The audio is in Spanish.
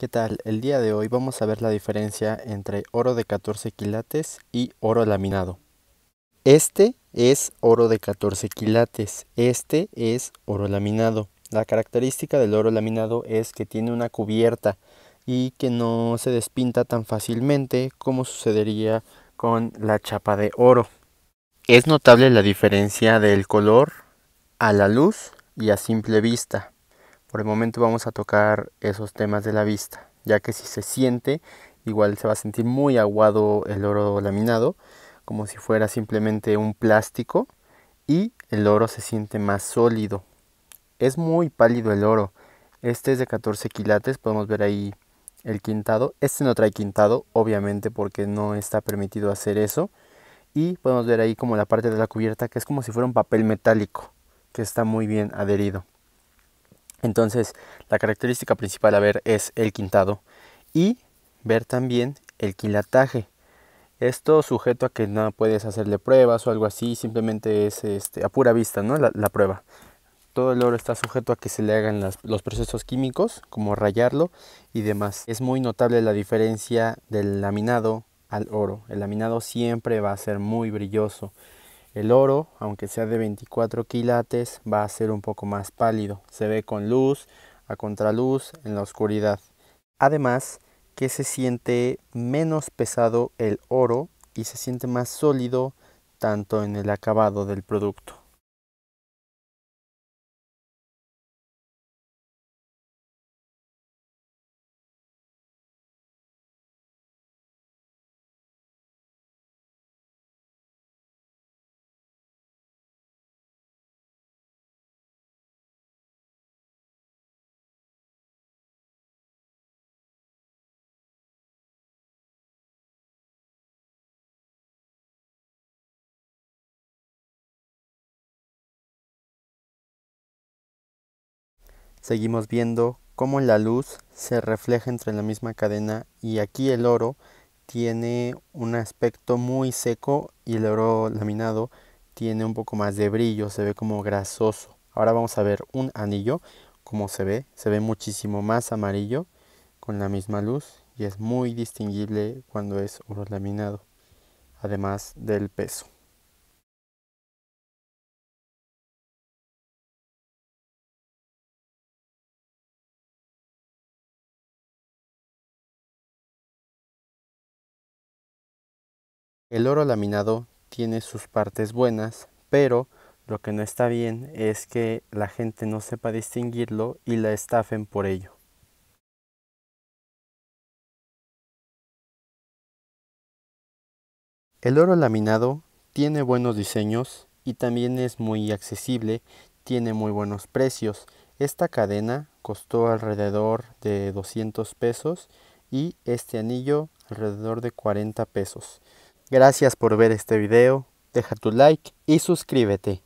¿Qué tal? El día de hoy vamos a ver la diferencia entre oro de 14 quilates y oro laminado. Este es oro de 14 quilates, este es oro laminado. La característica del oro laminado es que tiene una cubierta y que no se despinta tan fácilmente como sucedería con la chapa de oro. Es notable la diferencia del color a la luz y a simple vista, por el momento vamos a tocar esos temas de la vista, ya que si se siente, igual se va a sentir muy aguado el oro laminado, como si fuera simplemente un plástico, y el oro se siente más sólido. Es muy pálido el oro. Este es de 14 quilates, podemos ver ahí el quintado. Este no trae quintado, obviamente, porque no está permitido hacer eso. Y podemos ver ahí como la parte de la cubierta, que es como si fuera un papel metálico, que está muy bien adherido. Entonces, la característica principal a ver es el quintado y ver también el quilataje. Esto sujeto a que no puedes hacerle pruebas o algo así, simplemente es este, a pura vista ¿no? la, prueba. Todo el oro está sujeto a que se le hagan los procesos químicos, como rayarlo y demás. Es muy notable la diferencia del laminado al oro. El laminado siempre va a ser muy brilloso. El oro, aunque sea de 24 quilates, va a ser un poco más pálido. Se ve con luz, a contraluz, en la oscuridad. Además, que se siente menos pesado el oro y se siente más sólido tanto en el acabado del producto. Seguimos viendo cómo la luz se refleja entre la misma cadena y aquí el oro tiene un aspecto muy seco y el oro laminado tiene un poco más de brillo, se ve como grasoso. Ahora vamos a ver un anillo, como se ve, se ve muchísimo más amarillo con la misma luz y es muy distinguible cuando es oro laminado, además del peso. El oro laminado tiene sus partes buenas, pero lo que no está bien es que la gente no sepa distinguirlo y la estafen por ello. El oro laminado tiene buenos diseños y también es muy accesible, tiene muy buenos precios. Esta cadena costó alrededor de 200 pesos y este anillo alrededor de 40 pesos. Gracias por ver este video, deja tu like y suscríbete.